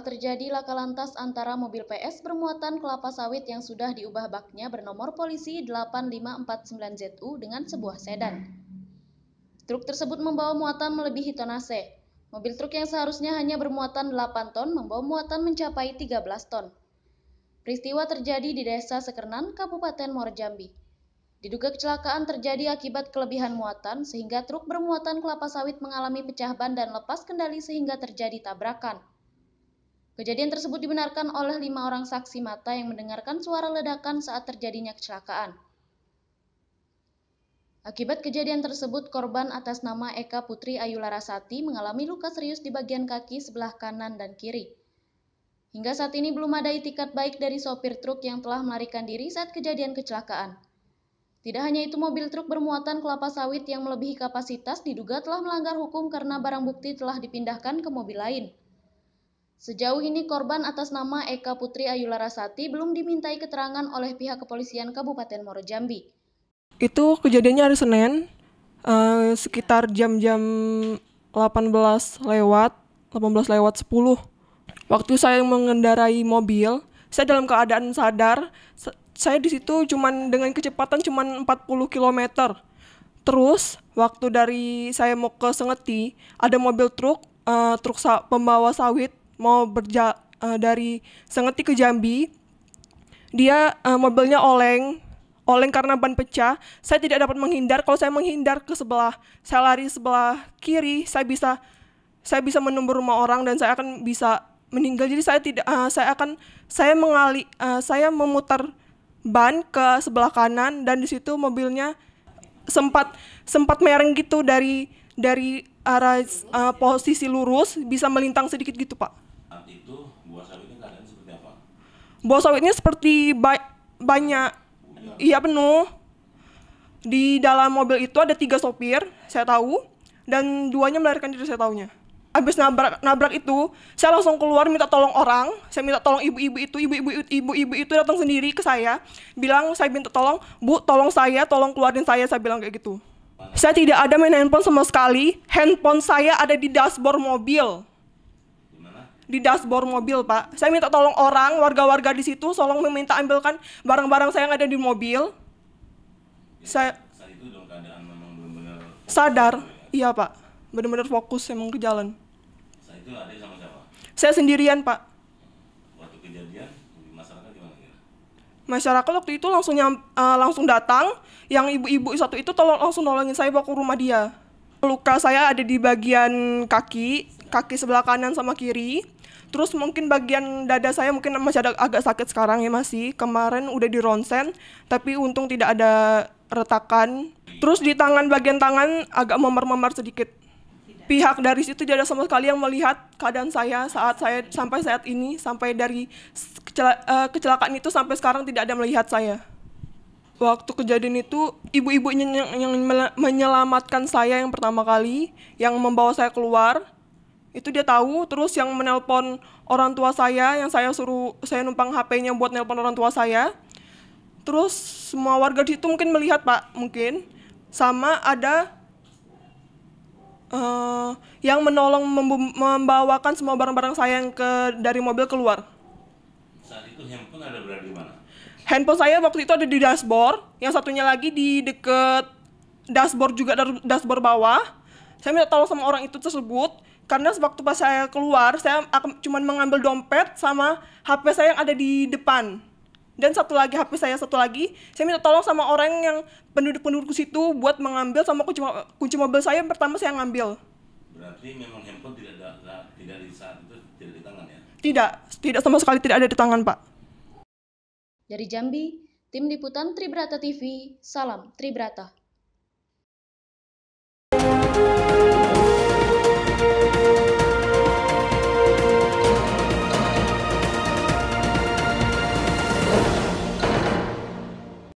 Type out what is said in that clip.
terjadi laka lantas antara mobil PS bermuatan kelapa sawit yang sudah diubah baknya bernomor polisi 8549ZU dengan sebuah sedan. Truk tersebut membawa muatan melebihi tonase. Mobil truk yang seharusnya hanya bermuatan 8 ton membawa muatan mencapai 13 ton. Peristiwa terjadi di Desa Sekernan, Kabupaten Morjambi. Diduga kecelakaan terjadi akibat kelebihan muatan sehingga truk bermuatan kelapa sawit mengalami pecah ban dan lepas kendali sehingga terjadi tabrakan. Kejadian tersebut dibenarkan oleh lima orang saksi mata yang mendengarkan suara ledakan saat terjadinya kecelakaan. Akibat kejadian tersebut, korban atas nama Eka Putri Ayu Larasati mengalami luka serius di bagian kaki sebelah kanan dan kiri. Hingga saat ini belum ada itikat baik dari sopir truk yang telah melarikan diri saat kejadian kecelakaan. Tidak hanya itu, mobil truk bermuatan kelapa sawit yang melebihi kapasitas diduga telah melanggar hukum karena barang bukti telah dipindahkan ke mobil lain. Sejauh ini korban atas nama Eka Putri Ayu Larasati belum dimintai keterangan oleh pihak kepolisian Kabupaten Moro Jambi. Itu kejadiannya hari Senin, uh, sekitar jam-jam 18 lewat, 18 lewat 10. Waktu saya mengendarai mobil, saya dalam keadaan sadar, saya di situ cuman dengan kecepatan cuman 40 km. Terus waktu dari saya mau ke Sengeti, ada mobil truk, uh, truk sa pembawa sawit mau berja uh, dari Sengeti ke Jambi. Dia uh, mobilnya oleng, oleng karena ban pecah. Saya tidak dapat menghindar. Kalau saya menghindar ke sebelah, saya lari sebelah kiri, saya bisa saya bisa menumbur rumah orang dan saya akan bisa meninggal. Jadi saya tidak uh, saya akan saya mengali uh, saya memutar ban ke sebelah kanan dan di situ mobilnya sempat sempat mereng gitu dari dari arah uh, posisi lurus bisa melintang sedikit gitu, Pak itu buah sawitnya keadaan seperti apa? Buah sawitnya seperti ba banyak, Buya. iya penuh. Di dalam mobil itu ada tiga sopir, saya tahu, dan duanya melarikan diri saya tahunya. Abis nabrak nabrak itu, saya langsung keluar minta tolong orang. Saya minta tolong ibu-ibu itu, ibu-ibu ibu-ibu itu datang sendiri ke saya, bilang saya minta tolong, bu tolong saya, tolong keluarin saya, saya bilang kayak gitu. Saya tidak ada main handphone sama sekali. Handphone saya ada di dashboard mobil di dashboard mobil pak saya minta tolong orang warga-warga di situ tolong meminta ambilkan barang-barang saya yang ada di mobil ya, saya itu dong keadaan memang benar sadar ya? iya pak benar-benar fokus emang ke jalan itu ada sama siapa saya sendirian pak waktu kejadian masyarakat gimana masyarakat waktu itu langsung nyam, uh, langsung datang yang ibu-ibu satu itu tolong langsung nolongin saya bawa ke rumah dia luka saya ada di bagian kaki kaki sebelah kanan sama kiri. Terus mungkin bagian dada saya mungkin masih ada agak sakit sekarang ya masih. Kemarin udah di ronsen, tapi untung tidak ada retakan. Terus di tangan bagian tangan agak memar-memar sedikit. Pihak dari situ tidak ada sama sekali yang melihat keadaan saya saat saya sampai saat ini sampai dari eh, kecelakaan itu sampai sekarang tidak ada melihat saya waktu kejadian itu ibu ibu yang, yang menyelamatkan saya yang pertama kali yang membawa saya keluar itu dia tahu terus yang menelpon orang tua saya yang saya suruh saya numpang HP-nya buat nelpon orang tua saya terus semua warga di situ mungkin melihat pak mungkin sama ada uh, yang menolong membawakan semua barang-barang saya yang ke dari mobil keluar saat itu handphone ada berada di mana handphone saya waktu itu ada di dashboard yang satunya lagi di deket dashboard juga dari dashboard bawah saya minta tolong sama orang itu tersebut karena waktu pas saya keluar saya cuma mengambil dompet sama HP saya yang ada di depan dan satu lagi HP saya satu lagi saya minta tolong sama orang yang penduduk-penduduk situ buat mengambil sama kunci, kunci mobil saya yang pertama saya ngambil berarti memang handphone tidak ada tidak di saat itu tidak di tangan ya tidak tidak sama sekali tidak ada di tangan pak dari Jambi tim liputan Tribrata TV salam Tribrata